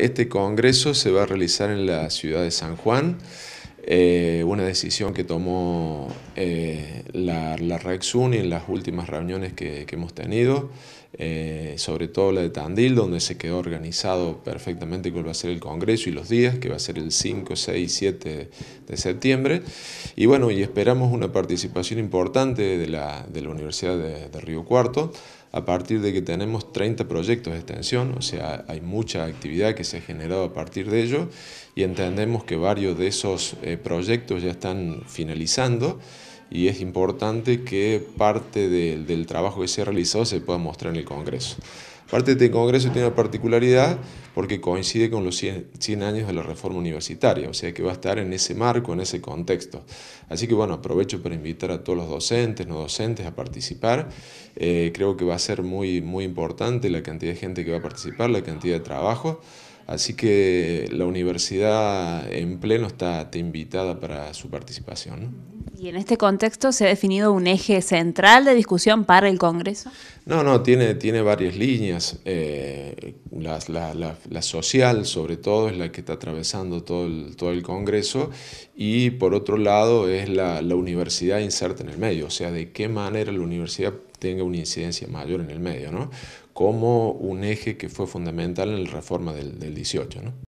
Este congreso se va a realizar en la ciudad de San Juan, eh, una decisión que tomó eh, la, la en las últimas reuniones que, que hemos tenido, eh, sobre todo la de Tandil, donde se quedó organizado perfectamente cuál va a ser el congreso y los días, que va a ser el 5, 6 7 de septiembre. Y bueno, y esperamos una participación importante de la, de la Universidad de, de Río Cuarto a partir de que tenemos 30 proyectos de extensión, o sea, hay mucha actividad que se ha generado a partir de ello y entendemos que varios de esos eh, proyectos ya están finalizando y es importante que parte del trabajo que se ha realizado se pueda mostrar en el Congreso. Parte este Congreso tiene una particularidad porque coincide con los 100 años de la reforma universitaria, o sea que va a estar en ese marco, en ese contexto. Así que bueno, aprovecho para invitar a todos los docentes, no docentes a participar. Eh, creo que va a ser muy, muy importante la cantidad de gente que va a participar, la cantidad de trabajo. Así que la universidad en pleno está, invitada para su participación. ¿Y en este contexto se ha definido un eje central de discusión para el Congreso? No, no, tiene, tiene varias líneas. Eh, la, social, sobre todo, es la que está atravesando todo todo el Congreso. Y por otro lado, es la, universidad inserta en el medio. O sea, de qué manera la universidad tenga una incidencia mayor en el medio, ¿no? como un eje que fue fundamental en la reforma del, del 18. ¿no?